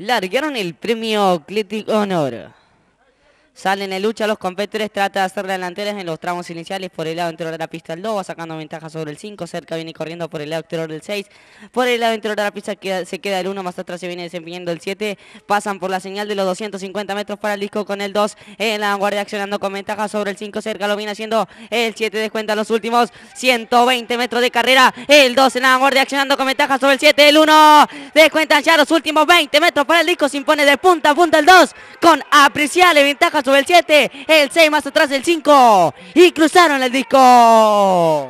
largaron el premio Clítico Honor. Salen en lucha los competidores, trata de hacer delanteras en los tramos iniciales por el lado interior de la pista el 2 Va sacando ventaja sobre el 5, cerca viene corriendo por el lado exterior del 6, por el lado interior de la pista se queda el 1, más atrás se viene desempeñando el 7, pasan por la señal de los 250 metros para el disco con el 2, en la vanguardia accionando con ventaja sobre el 5, cerca lo viene haciendo el 7, descuenta los últimos 120 metros de carrera, el 2 en la vanguardia accionando con ventaja sobre el 7, el 1, descuentan ya los últimos 20 metros para el disco, se impone de punta a punta el 2, con apreciable ventaja sobre el 7. El 6 más atrás del 5. Y cruzaron el disco.